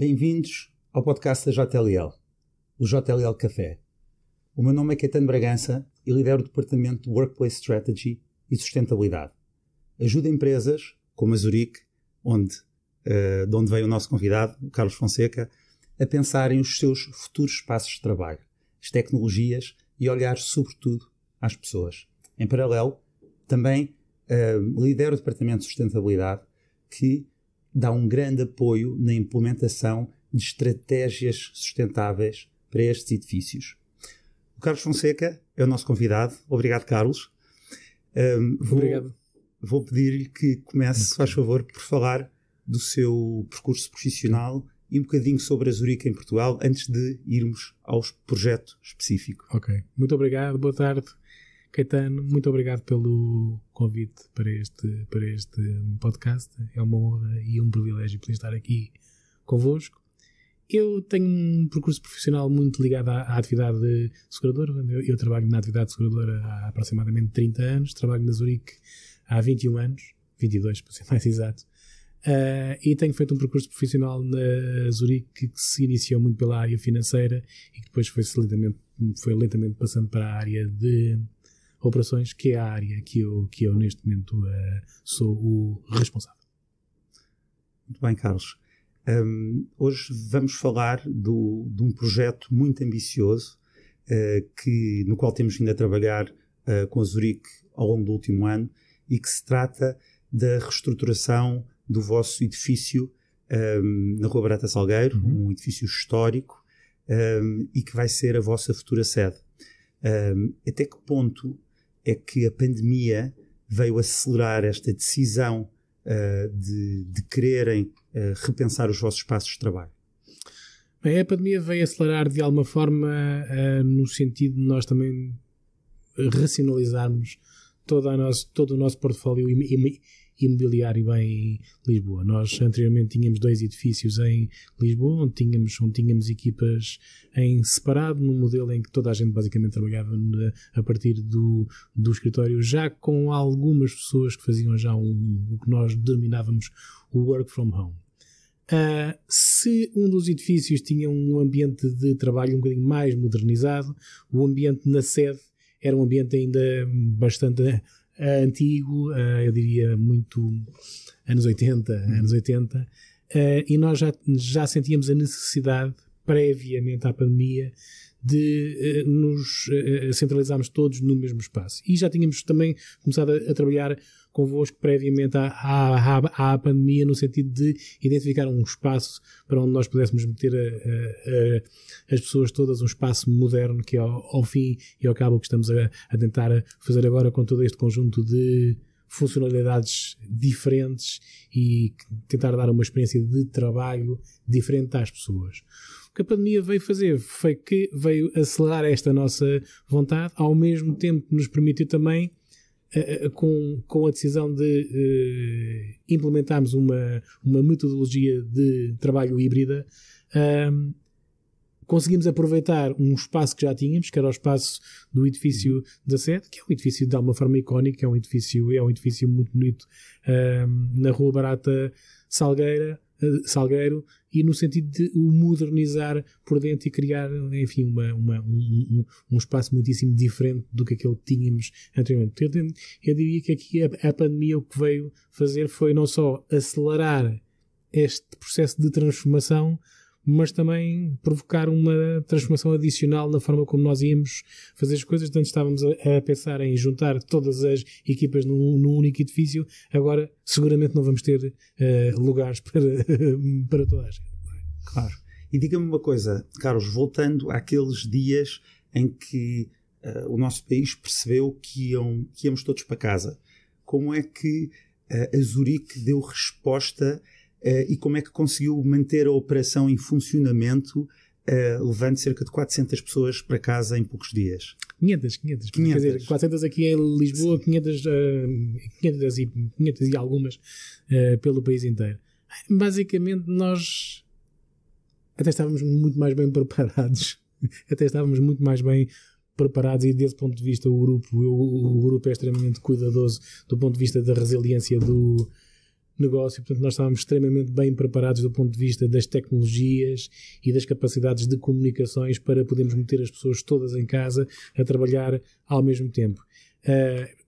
Bem-vindos ao podcast da JLL, o JLL Café. O meu nome é Caetano Bragança e lidero o departamento de Workplace Strategy e Sustentabilidade. Ajuda empresas, como a Zurique, onde, uh, de onde veio o nosso convidado, o Carlos Fonseca, a pensarem os seus futuros espaços de trabalho, as tecnologias e olhar sobretudo às pessoas. Em paralelo, também uh, lidero o departamento de Sustentabilidade que dá um grande apoio na implementação de estratégias sustentáveis para estes edifícios. O Carlos Fonseca é o nosso convidado. Obrigado, Carlos. Um, vou, Obrigado. Vou pedir-lhe que comece, se faz favor, por falar do seu percurso profissional e um bocadinho sobre a Zurique em Portugal, antes de irmos ao projeto específico. Ok. Muito obrigado. Boa tarde. Caetano, muito obrigado pelo convite para este, para este podcast. É uma honra e um privilégio poder estar aqui convosco. Eu tenho um percurso profissional muito ligado à, à atividade seguradora. Eu, eu, trabalho na atividade seguradora há aproximadamente 30 anos, trabalho na Zurique há 21 anos, 22 para ser mais exato. Uh, e tenho feito um percurso profissional na Zurique que se iniciou muito pela área financeira e que depois foi foi lentamente passando para a área de operações, que é a área que eu, que eu neste momento uh, sou o responsável. Muito bem, Carlos. Um, hoje vamos falar do, de um projeto muito ambicioso uh, que, no qual temos vindo a trabalhar uh, com a Zurique ao longo do último ano e que se trata da reestruturação do vosso edifício um, na Rua Barata Salgueiro, uhum. um edifício histórico um, e que vai ser a vossa futura sede. Hum, até que ponto é que a pandemia veio acelerar esta decisão uh, de, de, quererem uh, repensar os vossos espaços de trabalho? Bem, a pandemia veio acelerar de alguma forma uh, no sentido de nós também racionalizarmos todo, nosso, todo o nosso portfólio e, e, imobiliário em Lisboa. Nós anteriormente tínhamos dois edifícios em Lisboa, onde tínhamos, onde tínhamos equipas em separado, num modelo em que toda a gente basicamente trabalhava a partir do, do escritório, já com algumas pessoas que faziam já um, o que nós denominávamos o work from home. Uh, se um dos edifícios tinha um ambiente de trabalho um bocadinho mais modernizado, o ambiente na sede era um ambiente ainda bastante uh, antigo, eh, eu diria muito anos 80, uhum. anos 80, eh, e nós já, já sentíamos a necessidade, previamente à pandemia, de eh, nos eh, eh, centralizarmos todos no mesmo espaço. E já tínhamos também começado a, a trabalhar convosco previamente à, à, à, pandemia, no sentido de identificar um espaço para onde nós pudéssemos meter a, a, as pessoas todas, um espaço moderno que é ao, ao fim e ao cabo que estamos a, a tentar fazer agora com todo este conjunto de funcionalidades diferentes e tentar dar uma experiência de trabalho diferente às pessoas o que a pandemia veio fazer foi que veio acelerar esta nossa vontade, ao mesmo tempo que nos permitiu também, uh, com, com a decisão de uh, implementarmos uma, uma metodologia de trabalho híbrida, conseguimos aproveitar um espaço que já tínhamos, que era o espaço do edifício da sede, que é um edifício de alguma forma icónica, é um edifício, é um edifício muito bonito na Rua Barata Salgueira. Eh, Salgueiro e no sentido de o modernizar por dentro e criar, enfim, uma, uma um, um, espaço muitíssimo diferente do que aquele que tínhamos anteriormente. Eu, eu diria que aqui a, a pandemia o que veio fazer foi não só acelerar este processo de transformação, mas também provocar uma transformação adicional na forma como nós íamos fazer as coisas. Portanto, estávamos a, a, pensar em juntar todas as equipas num, num, único edifício, agora seguramente não vamos ter uh, lugares para, para toda a gente. É? Claro. E diga-me uma coisa, Carlos, voltando àqueles dias em que uh, o nosso país percebeu que, iam, que íamos todos para casa, como é que uh, a Zurique deu resposta a eh, e como é que conseguiu manter a operação em funcionamento Uh, levando cerca de 400 pessoas para casa em poucos dias. 500, 500. 500. Quer dizer, 400 aqui em Lisboa, 500, uh, 500, e, 500 e algumas uh, pelo país inteiro. Basicamente, nós até estávamos muito mais bem preparados. Até estávamos muito mais bem preparados e desse ponto de vista o grupo, o grupo é extremamente cuidadoso do ponto de vista da resiliência do, negócio. Portanto, nós estávamos extremamente bem preparados do ponto de vista das tecnologias e das capacidades de comunicações para podermos meter as pessoas todas em casa a trabalhar ao mesmo tempo. Uh,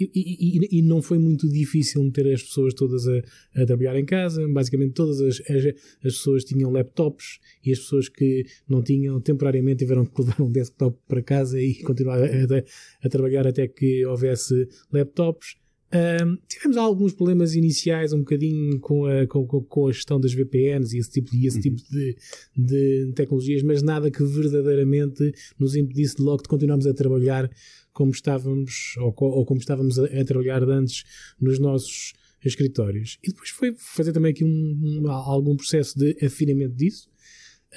e, e, e, não foi muito difícil meter as pessoas todas a, a trabalhar em casa. Basicamente, todas as, as, as, pessoas tinham laptops e as pessoas que não tinham, temporariamente, tiveram que levar um desktop para casa e continuar a, a, a trabalhar até que houvesse laptops. Um, tivemos alguns problemas iniciais um bocadinho com a, com, com a gestão das VPNs e esse tipo, de, esse uhum. tipo de, de, tecnologias, mas nada que verdadeiramente nos impedisse de logo de continuarmos a trabalhar como estávamos ou, ou como estávamos a, a, trabalhar antes nos nossos escritórios. E depois foi fazer também aqui um, um, algum processo de afinamento disso,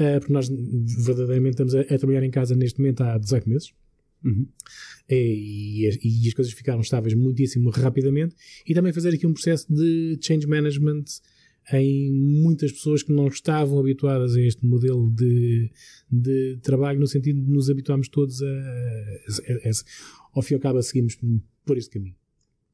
uh, porque nós verdadeiramente estamos a, a trabalhar em casa neste momento há 18 meses. Uhum. É, e, e, as coisas ficaram estáveis muitíssimo rapidamente. E também fazer aqui um processo de change management em muitas pessoas que não estavam habituadas a este modelo de, de trabalho, no sentido de nos habituarmos todos a, a, a, Ao fim e ao cabo, a seguirmos por esse caminho.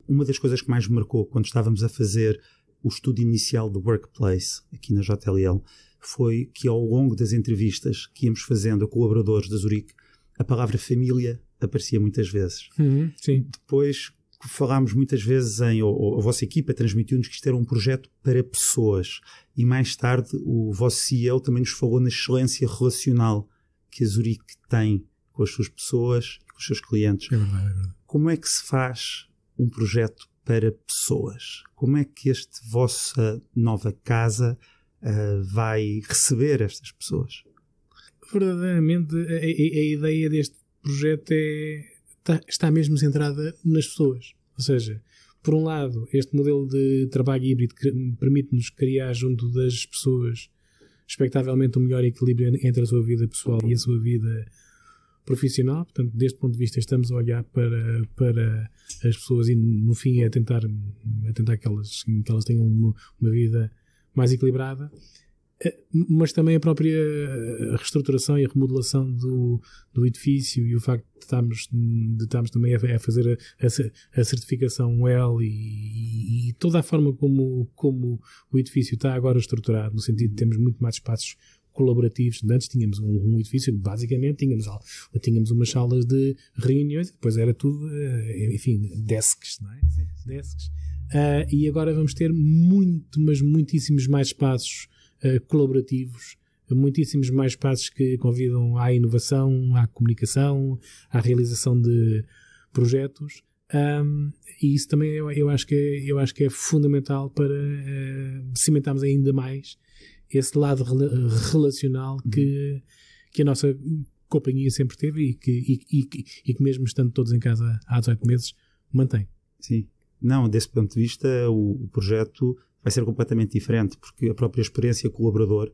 Uma das coisas que mais me marcou quando estávamos a fazer o estudo inicial do Workplace aqui na JLL foi que, ao longo das entrevistas que íamos fazendo a colaboradores da Zurique, a palavra família aparecia muitas vezes. Uhum, Depois falámos muitas vezes em, ou, a vossa equipa transmitiu-nos que isto era um projeto para pessoas. E mais tarde o vosso CEO também nos falou na excelência relacional que a Zurique tem com as suas pessoas, com os seus clientes. É verdade, é verdade. Como é que se faz um projeto para pessoas? Como é que esta vossa nova casa uh, vai receber estas pessoas? verdadeiramente a, a, a ideia deste projeto é, está, está mesmo centrada nas pessoas. Ou seja, por um lado, este modelo de trabalho híbrido permite-nos criar junto das pessoas, expectavelmente, um melhor equilíbrio entre a sua vida pessoal e a sua vida profissional. Portanto, deste ponto de vista, estamos a olhar para, para as pessoas e, no fim, a é tentar, a é tentar que, elas, que elas tenham uma, uma vida mais equilibrada. É, mas também a própria eh, reestruturação e a remodelação do, do edifício e o facto de estarmos, de estarmos também a, fazer a, a, a certificação WELL e, e, toda a forma como, como o edifício está agora estruturado, no sentido de termos muito mais espaços colaborativos. Antes tínhamos um, um, edifício, basicamente tínhamos, tínhamos umas salas de reuniões, depois era tudo, eh, enfim, desks, não é? Desks. Uh, e agora vamos ter muito, mas muitíssimos mais espaços eh, colaborativos, muitíssimos mais espaços que convidam à inovação, à comunicação, à realização de projetos. Um, e isso também eu, eu, acho que é, eu acho que é fundamental para uh, cimentarmos ainda mais esse lado relacional uhum. que, que a nossa companhia sempre teve e que, e, e, e que mesmo estando todos em casa há 18 meses, mantém. Sim. Não, desse ponto de vista, o, o projeto vai ser completamente diferente, porque a própria experiência colaborador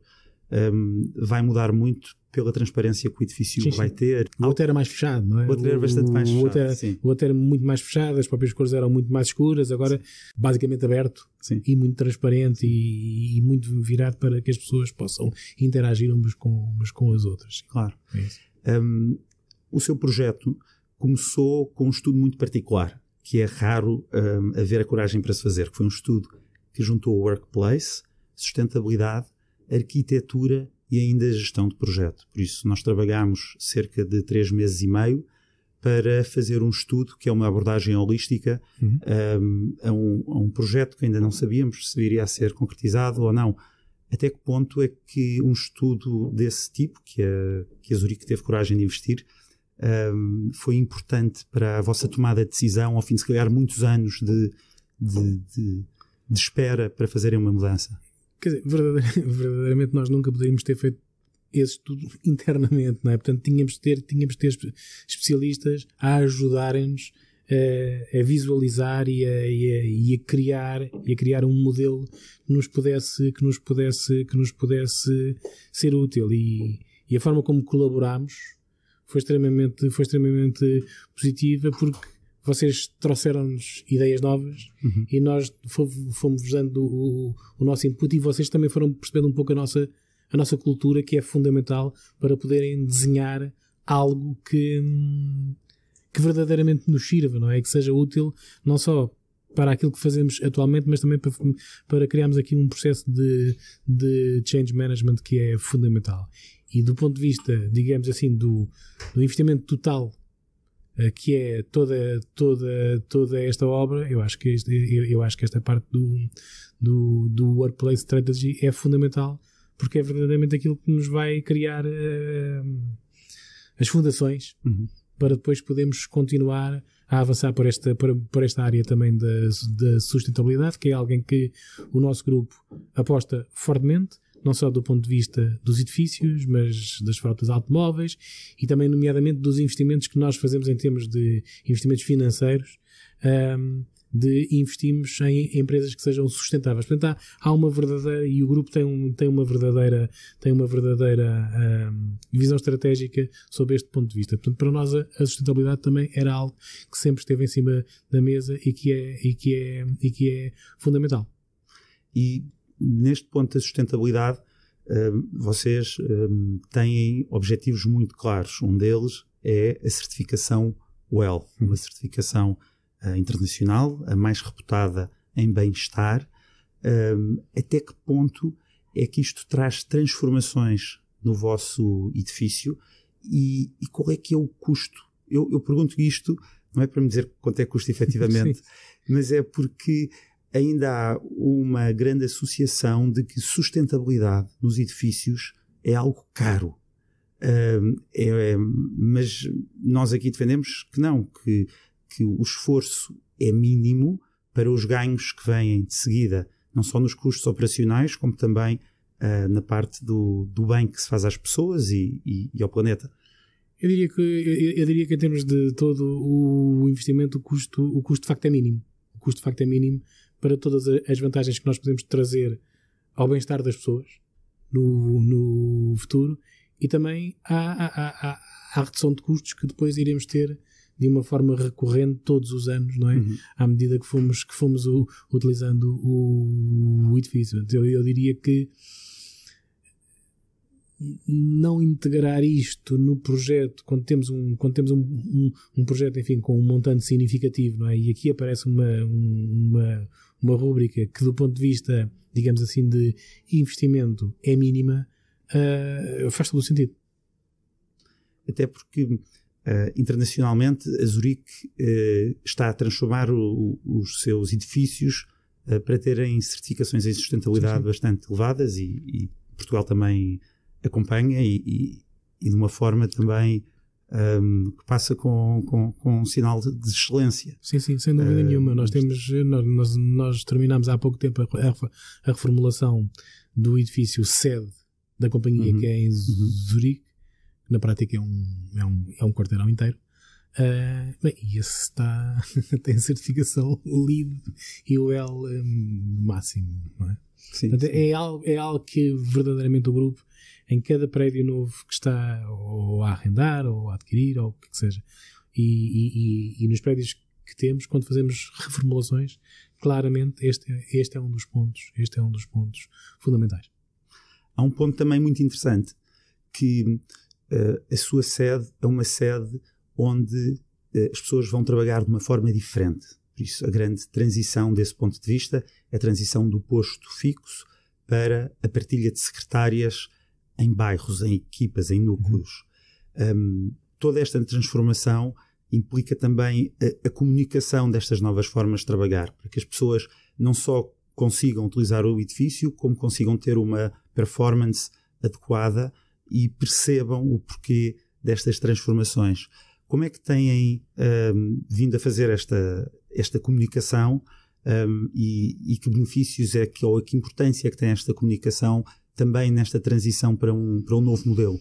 um, vai mudar muito pela transparência que o edifício sim, sim. vai ter. O outro era mais fechado, não é? O outro era bastante mais fechado. O outro era, o outro era muito mais fechado, as próprias cores eram muito mais escuras, agora sim. basicamente aberto e muito transparente e, e, muito virado para que as pessoas possam interagir umas com, umas com as outras. Claro. É um, o seu projeto começou com um estudo muito particular, que é raro um, haver a coragem para se fazer, que foi um estudo que juntou workplace, sustentabilidade, arquitetura e ainda gestão de projeto. Por isso, nós trabalhamos cerca de três meses e meio para fazer um estudo que é uma abordagem holística uhum. um, a, um, a um projeto que ainda não sabíamos se viria a ser concretizado ou não. Até que ponto é que um estudo desse tipo, que a, que a Zurique teve coragem de investir, um, foi importante para a vossa tomada de decisão, ao fim de se calhar muitos anos de, de, de de espera para fazerem uma mudança? Quer dizer, verdadeiramente nós nunca poderíamos ter feito esse tudo internamente, não é? Portanto, tínhamos de ter, tínhamos de ter especialistas a ajudarem-nos a, eh, a, visualizar e a, e, a, e a, criar e a criar um modelo que nos pudesse que nos pudesse que nos pudesse ser útil e, e a forma como colaborámos foi extremamente foi extremamente positiva porque vocês trouxeram-nos ideias novas uhum. e nós fomos dando o, o, nosso input e vocês também foram percebendo um pouco a nossa, a nossa cultura, que é fundamental para poderem desenhar algo que, que verdadeiramente nos sirva, não é? Que seja útil não só para aquilo que fazemos atualmente, mas também para, para criarmos aqui um processo de, de change management que é fundamental. E do ponto de vista, digamos assim, do, do investimento total eh, que é toda, toda, toda esta obra, eu acho que, este, eu acho que esta parte do, do, do Workplace Strategy é fundamental, porque é verdadeiramente aquilo que nos vai criar uh, as fundações uhum. para depois podermos continuar a avançar por esta, por, por esta área também da, da sustentabilidade, que é alguém que o nosso grupo aposta fortemente não só do ponto de vista dos edifícios, mas das frotas automóveis e também, nomeadamente, dos investimentos que nós fazemos em termos de investimentos financeiros. Um, de investirmos em empresas que sejam sustentáveis. Portanto, há, há, uma verdadeira, e o grupo tem, um, tem uma verdadeira, tem uma verdadeira um, visão estratégica sobre este ponto de vista. Portanto, para nós a, a, sustentabilidade também era algo que sempre esteve em cima da mesa e que é, e que é, e que é fundamental. E neste ponto da sustentabilidade, hum, vocês hum, têm objetivos muito claros. Um deles é a certificação WELL, uma certificação eh, internacional, a mais reputada em bem-estar. Hum, até que ponto é que isto traz transformações no vosso edifício e, e qual é que é o custo? Eu, eu pergunto isto, não é para me dizer quanto é que custa efetivamente, mas é porque ainda há uma grande associação de que sustentabilidade nos edifícios é algo caro. Uh, é, é, mas nós aqui defendemos que não, que, que o esforço é mínimo para os ganhos que vêm de seguida, não só nos custos operacionais, como também uh, na parte do, do bem que se faz às pessoas e, e, e ao planeta. Eu diria, que, eu, eu, diria que em termos de todo o investimento, o custo, o custo de facto é mínimo. O custo de facto é mínimo para todas as vantagens que nós podemos trazer ao bem-estar das pessoas no, no futuro e também à, à, à, à, redução de custos que depois iremos ter de uma forma recorrente todos os anos, não é? Uhum. À medida que fomos, que fomos o, utilizando o, o edifício. Eu, eu, diria que não integrar isto no projeto quando temos um quando temos um, um, um projeto enfim com um montante significativo não é e aqui aparece uma, uma uma rúbrica que, do ponto de vista, digamos assim, de investimento é mínima, uh, faz todo o sentido. Até porque Uh, internacionalmente, a Zurique uh, está a transformar o, os seus edifícios uh, para terem certificações em sustentabilidade sim, sim. bastante elevadas e, e, Portugal também acompanha e, e, e de uma forma também um, que passa com, com, com, um sinal de excelência. Sim, sim, sem dúvida uh, nenhuma. Nós temos, nós, nós, nós terminamos há pouco tempo a, a, reformulação do edifício sede da companhia uhum, que é em uhum. Zurique, na prática é um, é um, é um quarteirão inteiro. Uh, bem, esse está, tem certificação LEED e o L um, máximo, não é? Sim, Portanto, sim. É, algo, é algo que verdadeiramente o grupo em cada prédio novo que está ou a arrendar ou a adquirir ou o que, que seja. E, e, e, nos prédios que temos, quando fazemos reformulações, claramente este, este é um dos pontos, este é um dos pontos fundamentais. Há um ponto também muito interessante que uh, a sua sede é uma sede onde uh, as pessoas vão trabalhar de uma forma diferente. Por isso, a grande transição desse ponto de vista é a transição do posto fixo para a partilha de secretárias em bairros, em equipas, em núcleos. Uhum. Um, toda esta transformação implica também a, a, comunicação destas novas formas de trabalhar, para que as pessoas não só consigam utilizar o edifício, como consigam ter uma performance adequada e percebam o porquê destas transformações. Como é que têm um, vindo a fazer esta, esta comunicação um, e, e, que benefícios é que, ou que importância é que tem esta comunicação também nesta transição para um, para um novo modelo?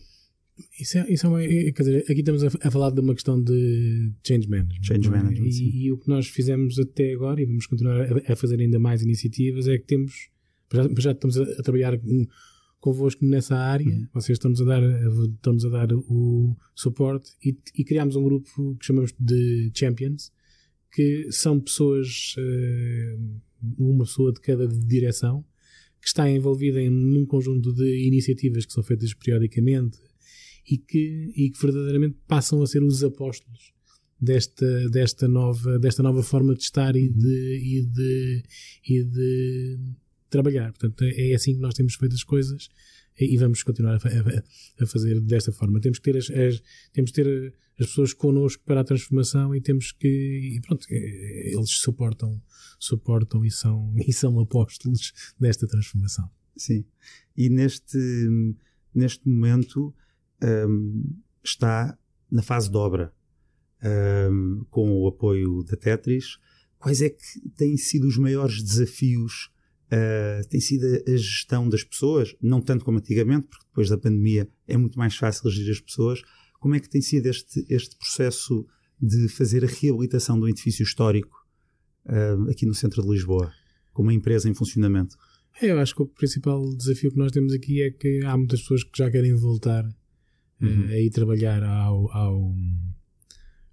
Isso é, isso é uma, é, quer dizer, aqui estamos a, a, falar de uma questão de change management. Change é? management e, e, o que nós fizemos até agora, e vamos continuar a, a fazer ainda mais iniciativas, é que temos, já, já estamos a, a trabalhar com, convosco nessa área, uhum. vocês estão-nos a, dar, estão a dar o suporte e, e criámos um grupo que chamamos de Champions, que são pessoas, eh, uma pessoa de cada direção, que está envolvida em um conjunto de iniciativas que são feitas periodicamente e que, e que verdadeiramente passam a ser os apóstolos desta, desta, nova, desta nova forma de estar e uhum. de, e de, e de trabalhar. Portanto, é assim que nós temos feito as coisas e vamos continuar a, a, fazer desta forma. Temos que ter as, as, temos que ter as pessoas connosco para a transformação e temos que e pronto, é, eles suportam, suportam e são e são apóstolos desta transformação. Sim. E neste neste momento um, está na fase de obra um, com o apoio da Tetris. Quais é que têm sido os maiores desafios uh, tem sido a gestão das pessoas, não tanto como antigamente, porque depois da pandemia é muito mais fácil gerir as pessoas. Como é que tem sido este, este processo de fazer a reabilitação do edifício histórico uh, aqui no centro de Lisboa, com uma empresa em funcionamento? É, eu acho que o principal desafio que nós temos aqui é que há muitas pessoas que já querem voltar eh, uhum. uh, a ir trabalhar ao, ao,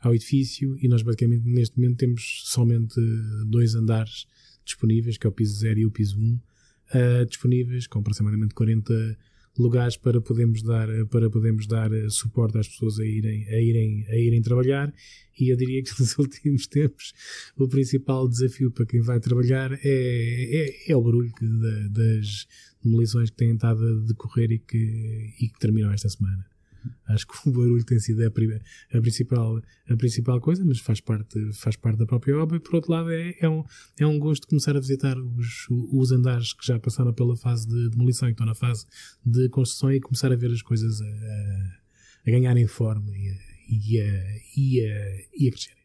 ao, edifício e nós basicamente neste momento temos somente dois andares disponíveis, que é o piso 0 e o piso 1, um, uh, disponíveis, com aproximadamente 40 lugares para podermos dar, para podermos dar ah, suporte às pessoas a irem, a, irem, a irem trabalhar. E eu diria que nos últimos tempos o principal desafio para quem vai trabalhar é, é, é o barulho que, da, das demolições que têm estado a decorrer e que, e que terminam esta semana. Acho que o barulho tem sido a, a, principal, a principal coisa, mas faz parte, faz parte da própria obra. Por outro lado, é, é, um, é um gosto começar a visitar os, os andares que já passaram pela fase de demolição e estão na fase de construção e começar a ver as coisas a, a ganharem forma e a, e a, e a, e a crescerem.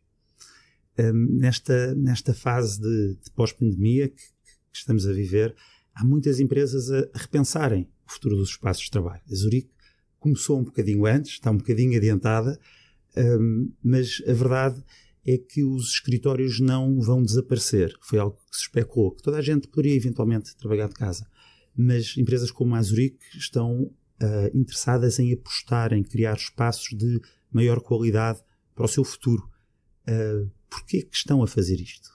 Um, nesta, nesta fase de, de pós-pandemia que, que estamos a viver, há muitas empresas a repensarem o futuro dos espaços de trabalho. A Zurique começou um bocadinho antes, está um bocadinho adiantada, um, mas a verdade é que os escritórios não vão desaparecer. Foi algo que se especulou, que toda a gente poderia eventualmente trabalhar de casa. Mas empresas como a Zurique estão uh, interessadas em apostar, em criar espaços de maior qualidade para o seu futuro. Uh, Porquê que estão a fazer isto?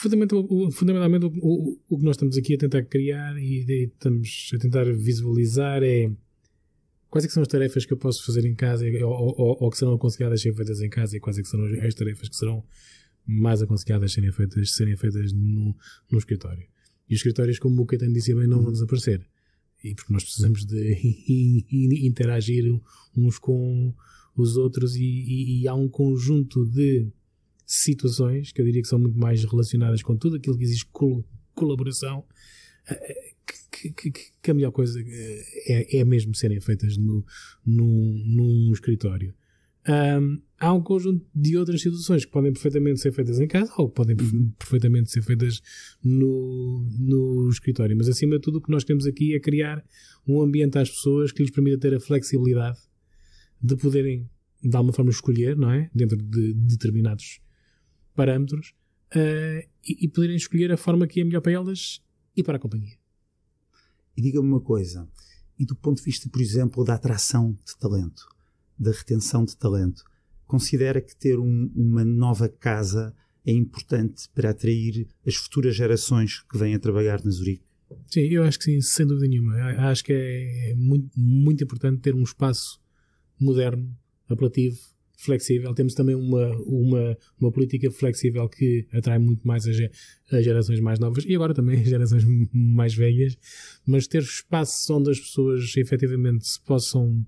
fundamentalmente o, o, o, que nós estamos aqui a tentar criar e, e estamos a tentar visualizar é quais é são as tarefas que eu posso fazer em casa ou, ou, ou que serão aconselhadas a serem feitas em casa e quais é as tarefas que serão mais aconselhadas serem feitas, serem feitas no, no escritório. E os escritórios, como o Caetano disse bem, não vão uhum. desaparecer. E porque nós precisamos de interagir uns com os outros e, e, e há um conjunto de situações que eu diria que são muito mais relacionadas com tudo aquilo que exige col colaboração, eh, eh, que, que, que, a melhor coisa eh, é, é mesmo serem feitas no, no, num escritório. Um, há um conjunto de outras situações que podem perfeitamente ser feitas em casa ou podem uhum. perfeitamente ser feitas no, no escritório. Mas acima de tudo, o que nós temos aqui é criar um ambiente às pessoas que lhes permita ter a flexibilidade de poderem, de alguma forma, escolher, não é? Dentro de determinados parâmetros uh, e, e, poderem escolher a forma que é melhor para elas e para a companhia. E diga-me uma coisa, e do ponto de vista, por exemplo, da atração de talento, da retenção de talento, considera que ter um, uma nova casa é importante para atrair as futuras gerações que vêm a trabalhar na Zurique? Sim, eu acho que sim, sem dúvida nenhuma. Acho que é muito, muito importante ter um espaço moderno, apelativo, flexível, temos também uma, uma, uma política flexível que atrai muito mais as, as gerações mais novas e agora também as gerações mais velhas, mas ter espaços onde as pessoas efetivamente se possam,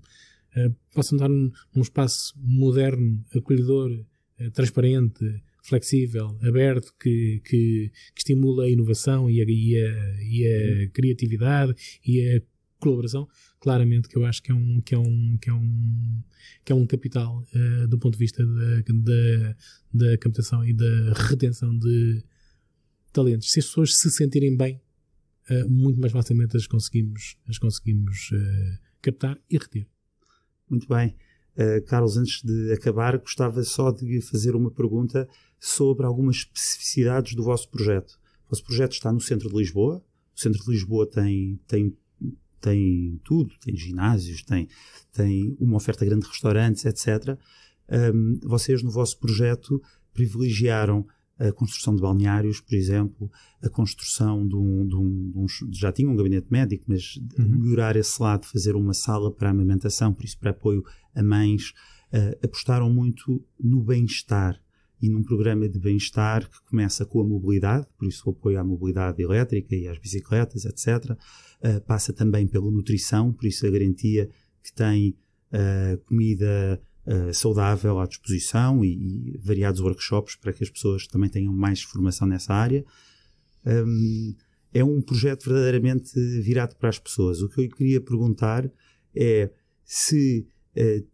uh, possam dar um, um, espaço moderno, acolhedor, uh, transparente, flexível, aberto, que, que, que estimula a inovação e a, e a, e a criatividade e a colaboração, claramente que eu acho que é um que é um que é um que é um capital uh, do ponto de vista da, da, da captação e da retenção de talentos. Se as pessoas se sentirem bem, uh, muito mais facilmente as conseguimos as conseguimos uh, captar e reter. Muito bem. Carlos, antes de acabar, gostava só de fazer uma pergunta sobre algumas especificidades do vosso projeto. O vosso projeto está no centro de Lisboa, o centro de Lisboa tem, tem tem tudo, tem ginásios, tem, tem uma oferta grande de restaurantes, etc. Um, vocês no vosso projeto privilegiaram a construção de balneários, por exemplo, a construção de um, de um, de um já tinha um gabinete médico, mas uhum. melhorar esse lado, fazer uma sala para amamentação, por isso para apoio a mães, uh, apostaram muito no bem-estar e num programa de bem-estar que começa com a mobilidade, por isso o apoio à mobilidade elétrica e às bicicletas, etc. Uh, eh, passa também pela nutrição, por isso a garantia que tem uh, comida uh, saudável à disposição e, e, variados workshops para que as pessoas também tenham mais formação nessa área. Um, é um projeto verdadeiramente virado para as pessoas. O que eu lhe queria perguntar é se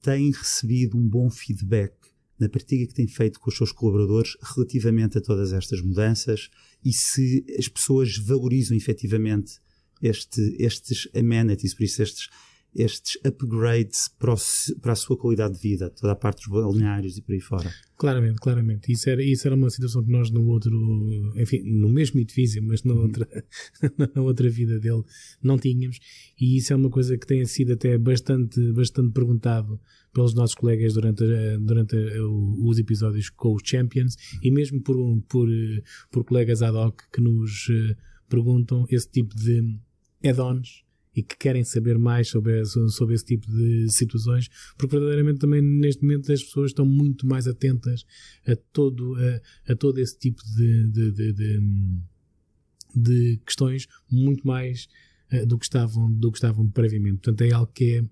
tem recebido um bom feedback na partilha que tem feito com os seus colaboradores relativamente a todas estas mudanças e se as pessoas valorizam efetivamente este, estes amenities, por isso estes, estes upgrades para, o, para, a sua qualidade de vida, toda a parte dos balneários e por aí fora. Claramente, claramente. Isso era, isso era uma situação que nós no outro, enfim, no mesmo edifício, mas na uhum. outra, na outra vida dele, não tínhamos. E isso é uma coisa que tem sido até bastante, bastante perguntado pelos nossos colegas durante, eh, durante eh, os episódios com os Champions e mesmo por, por, eh, por colegas ad hoc que nos perguntam esse tipo de add-ons e que querem saber mais sobre, sobre esse tipo de situações, porque verdadeiramente também neste momento as pessoas estão muito mais atentas a todo, a, a todo esse tipo de, de, de, de, de questões, muito mais do que estavam do que estavam previamente. Portanto, é algo que é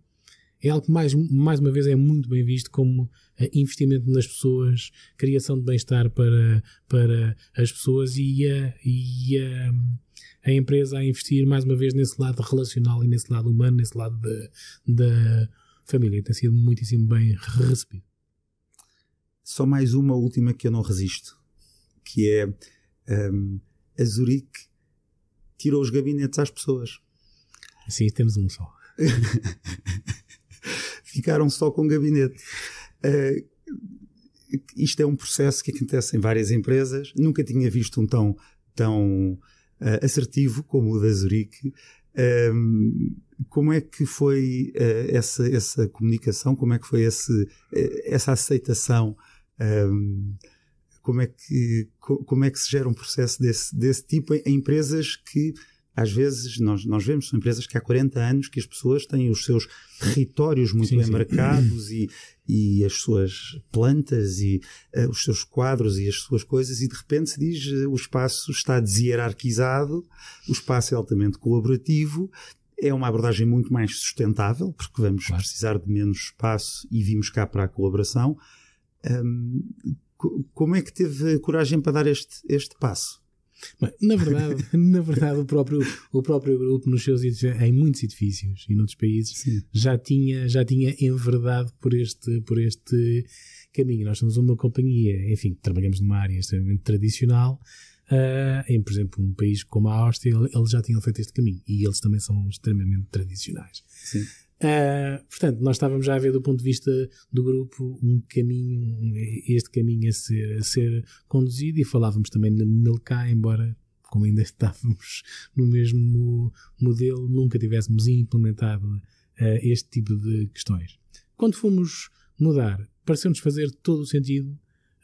é algo que mais, mais uma vez é muito bem visto como eh, investimento nas pessoas, criação de bem-estar para, para as pessoas e, a, e a, a, empresa a investir mais uma vez nesse lado relacional e nesse lado humano, nesse lado da família. Tem sido muitíssimo bem recebido. Só mais uma última que eu não resisto, que é um, ehm, a Zurique tirou os gabinetes às pessoas. Sim, temos um só. ficaram só com o gabinete. Uh, isto é um processo que acontece em várias empresas. Nunca tinha visto um tão, tão uh, assertivo como o da Zurique. Ehm, como é que foi uh, essa, essa comunicação? Como é que foi esse, uh, essa aceitação? Ehm, como, é que, co como é que se gera um processo desse, desse tipo em, em empresas que às vezes, nós, nós vemos, são empresas que há 40 anos que as pessoas têm os seus territórios muito sim, bem sim. marcados e, e as suas plantas e uh, os seus quadros e as suas coisas e de repente se diz uh, o espaço está deshierarquizado, o espaço é altamente colaborativo, é uma abordagem muito mais sustentável porque vamos claro. precisar de menos espaço e vimos cá para a colaboração. Um, como é que teve coragem para dar este, este passo? Bem, na verdade, na verdade o, próprio, o próprio grupo nos seus em muitos edifícios e noutros países Sim. já tinha, já tinha enverdado por este, por este caminho. Nós somos uma companhia, enfim, trabalhamos numa área extremamente tradicional. Uh, em, por exemplo, um país como a Áustria, eles já tinham feito este caminho e eles também são extremamente tradicionais. Sim. Uh, portanto, nós estávamos já a ver do ponto de vista do grupo um caminho, um, este caminho a ser, a ser conduzido e falávamos também na cá embora como ainda estávamos no mesmo modelo, nunca tivéssemos implementado uh, este tipo de questões. Quando fomos mudar, pareceu-nos fazer todo o sentido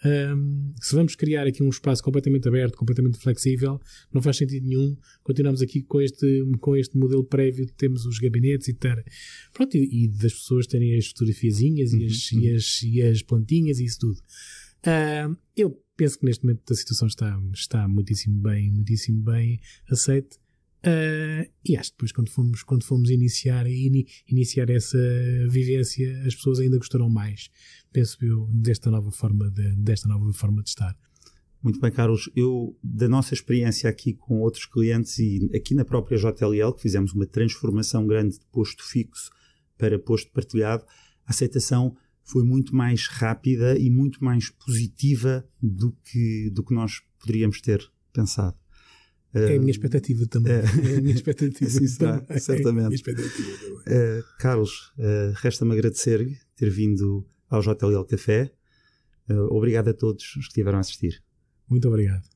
um, se vamos criar aqui um espaço completamente aberto, completamente flexível, não faz sentido nenhum continuarmos aqui com este, com este modelo prévio de termos os gabinetes e ter, pronto, e, e das pessoas terem as fotografiazinhas uhum. e, as, uhum. e, as, e, as, plantinhas e isso tudo. Um, eu penso que neste momento a situação está, está muitíssimo bem, muitíssimo bem aceite Uh, e acho que depois, quando fomos, quando fomos iniciar, in, iniciar essa vivência, as pessoas ainda gostaram mais, penso eu, desta nova forma de, desta nova forma de estar. Muito bem, Carlos. Eu, da nossa experiência aqui com outros clientes e aqui na própria JLL, que fizemos uma transformação grande de posto fixo para posto partilhado, a aceitação foi muito mais rápida e muito mais positiva do que, do que nós poderíamos ter pensado. É, hum, é. é a minha expectativa assim também. É, é a minha expectativa. Sim, será, certamente. É expectativa uh, Carlos, uh, resta-me agradecer ter vindo ao JLL Café. Uh, obrigado a todos os que estiveram a assistir. Muito obrigado.